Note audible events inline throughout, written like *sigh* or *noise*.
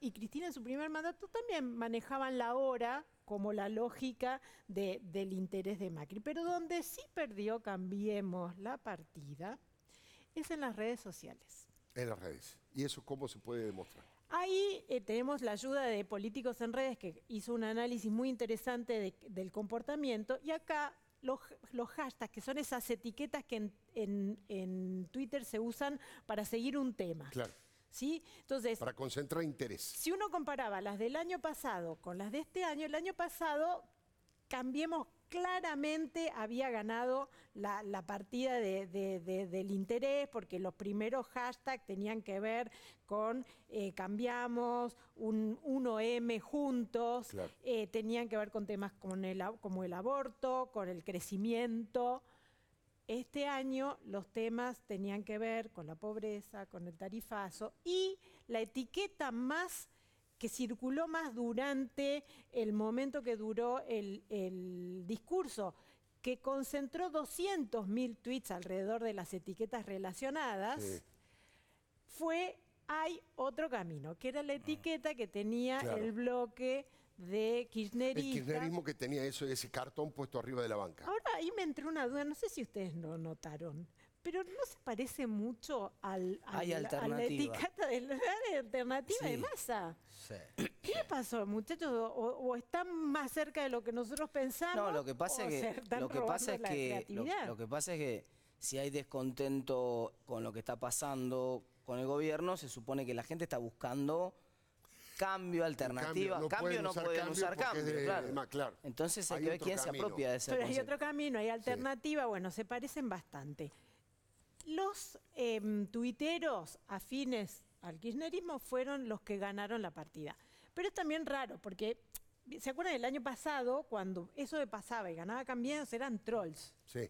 y Cristina en su primer mandato también manejaban la hora como la lógica del interés de Macri. Pero donde sí perdió, cambiemos la partida, es en las redes sociales. En las redes. ¿Y eso cómo se puede demostrar? Ahí eh, tenemos la ayuda de Políticos en Redes, que hizo un análisis muy interesante del comportamiento. Y acá los, hashtags, que son esas etiquetas que en, en Twitter se usan para seguir un tema. Claro. Entonces, Para concentrar interés. Si uno comparaba las del año pasado con las de este año, el año pasado, cambiemos claramente había ganado la, partida del interés, porque los primeros hashtags tenían que ver con eh, cambiamos, un 1M juntos, eh, tenían que ver con temas como el, como el aborto, con el crecimiento. Este año los temas tenían que ver con la pobreza, con el tarifazo y la etiqueta más que circuló más durante el momento que duró el, discurso, que concentró 200.000 tweets alrededor de las etiquetas relacionadas, fue hay otro camino, que era la ah. etiqueta que tenía el bloque de kirchnerismo. El kirchnerismo que tenía eso, ese cartón puesto arriba de la banca. Ahora ahí me entró una duda, no sé si ustedes lo notaron, pero no se parece mucho al, a la etiqueta de *laughs* la alternativa de masa. ¿Qué le pasó, muchachos? O, están más cerca de lo que nosotros pensamos? No, lo que pasa lo que pasa es que si hay descontento con lo que está pasando con el gobierno, se supone que la gente está buscando cambio, alternativa. Cambio, no pueden usar cambio claro. Entonces hay, que se apropia de ese Pero hay otro camino, hay alternativa, bueno, se parecen bastante. Los em, tuiteros afines al kirchnerismo fueron los que ganaron la partida. Pero es también raro, porque ¿se acuerdan del año pasado cuando eso de pasaba y ganaba cambios? Eran trolls. Sí.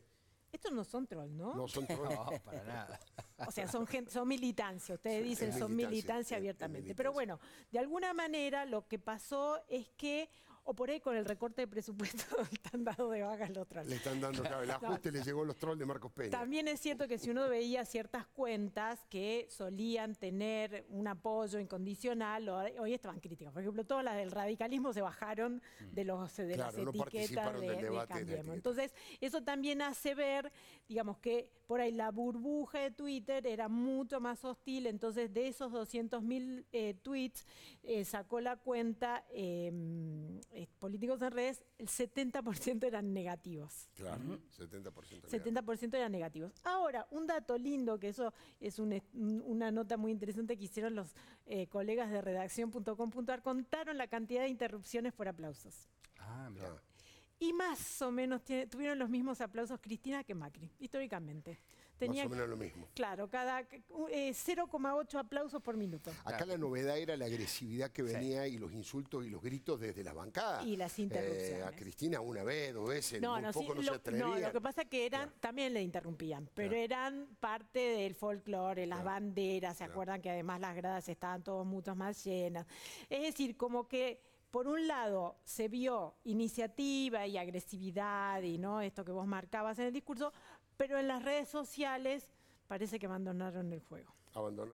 Estos no son trolls, ¿no? No son trolls. *laughs* no, para nada. o sea, son, gente, son militancia, ustedes dicen son militancia, abiertamente. Pero bueno, de alguna manera lo que pasó es que o por ahí con el recorte de presupuesto *laughs* están dando de vagas los trolls. Le están dando, claro, el ajuste le llegó a los trolls de Marcos Peña. También es cierto que si uno veía ciertas cuentas que solían tener un apoyo incondicional, hoy estaban críticas. Por ejemplo, todas las del radicalismo se bajaron mm. de, los, las etiquetas de, del Entonces, eso también hace ver, digamos, que por ahí la burbuja de Twitter era mucho más hostil. Entonces, de esos 200.000 eh, tweets, eh, sacó la cuenta... Em, eh, políticos en redes, el 70% eran negativos. Claro, 70%. 70% eran negativos. Ahora, un dato lindo, que eso es una nota muy interesante que hicieron los eh, colegas de redacción.com.ar, contaron la cantidad de interrupciones por aplausos. Ah, mira y más o menos tuvieron los mismos aplausos Cristina que Macri, históricamente. Tenía, más o menos lo mismo. Claro, cada 0,8 eh, aplausos por minuto. Acá la novedad era la agresividad que venía y los insultos y los gritos desde las bancadas. Y las eh, interrupciones. a Cristina una vez, dos veces, no, poco no No, lo que pasa es que eran, también le interrumpían, pero eran parte del folclore, las banderas, se acuerdan que además las gradas estaban todos mucho más llenas. Es decir, como que por un lado se vio iniciativa y agresividad y no esto que vos marcabas en el discurso, pero en las redes sociales parece que abandonaron el juego.